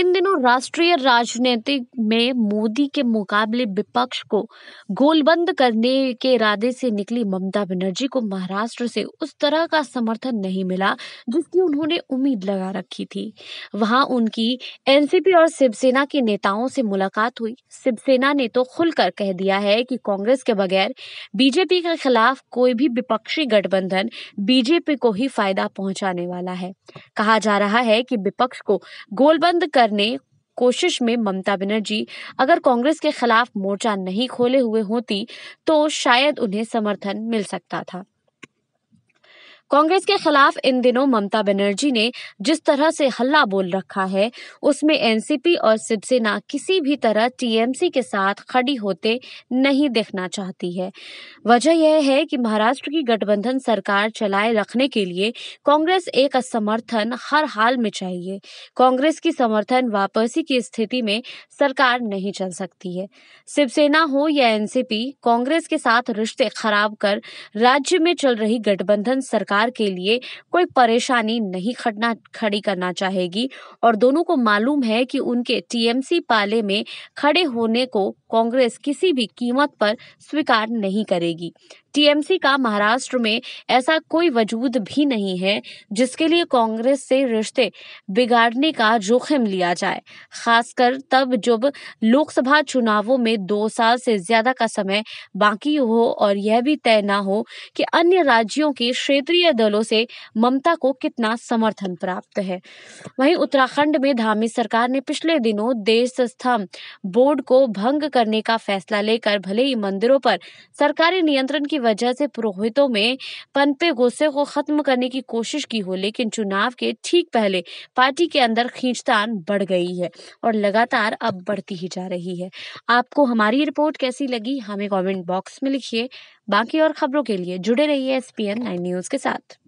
इन दिनों राष्ट्रीय राजनीतिक में मोदी के मुकाबले विपक्ष को गोलबंद करने के इरादे से निकली ममता बनर्जी को महाराष्ट्र से उस तरह का समर्थन नहीं मिला जिसकी उन्होंने उम्मीद लगा रखी थी वहां उनकी एनसीपी और शिवसेना के नेताओं से मुलाकात हुई शिवसेना ने तो खुलकर कह दिया है कि कांग्रेस के बगैर बीजेपी के खिलाफ कोई भी विपक्षी गठबंधन बीजेपी को ही फायदा पहुंचाने वाला है कहा जा रहा है कि विपक्ष को गोलबंद कर करने कोशिश में ममता बनर्जी अगर कांग्रेस के खिलाफ मोर्चा नहीं खोले हुए होती तो शायद उन्हें समर्थन मिल सकता था कांग्रेस के खिलाफ इन दिनों ममता बनर्जी ने जिस तरह से हल्ला बोल रखा है उसमें एनसीपी और शिवसेना किसी भी तरह टीएमसी के साथ खड़ी होते नहीं देखना चाहती है वजह यह है कि महाराष्ट्र की गठबंधन सरकार चलाए रखने के लिए कांग्रेस एक समर्थन हर हाल में चाहिए कांग्रेस की समर्थन वापसी की स्थिति में सरकार नहीं चल सकती है शिवसेना हो या एनसीपी कांग्रेस के साथ रिश्ते खराब कर राज्य में चल रही गठबंधन सरकार परिवार के लिए कोई परेशानी नहीं खड़ना खड़ी करना चाहेगी और दोनों को मालूम है कि उनके टीएमसी पाले में खड़े होने को कांग्रेस किसी भी कीमत पर स्वीकार नहीं करेगी टीएमसी का महाराष्ट्र में ऐसा कोई वजूद भी नहीं है जिसके लिए कांग्रेस से रिश्ते बिगाड़ने का जोखिम लिया जाए खासकर तब जब लोकसभा चुनावों में दो साल से ज्यादा का समय बाकी हो और यह भी तय न हो कि अन्य राज्यों के क्षेत्रीय दलों से ममता को कितना समर्थन प्राप्त है वहीं उत्तराखंड में धामी सरकार ने पिछले दिनों देश स्थम बोर्ड को भंग करने का फैसला लेकर भले ही मंदिरों पर सरकारी नियंत्रण की वजह से पुरोहितों में पनपे गुस्से को खत्म करने की कोशिश की हो लेकिन चुनाव के ठीक पहले पार्टी के अंदर खींचतान बढ़ गई है और लगातार अब बढ़ती ही जा रही है आपको हमारी रिपोर्ट कैसी लगी हमें कमेंट बॉक्स में लिखिए बाकी और खबरों के लिए जुड़े रहिए एस पी न्यूज के साथ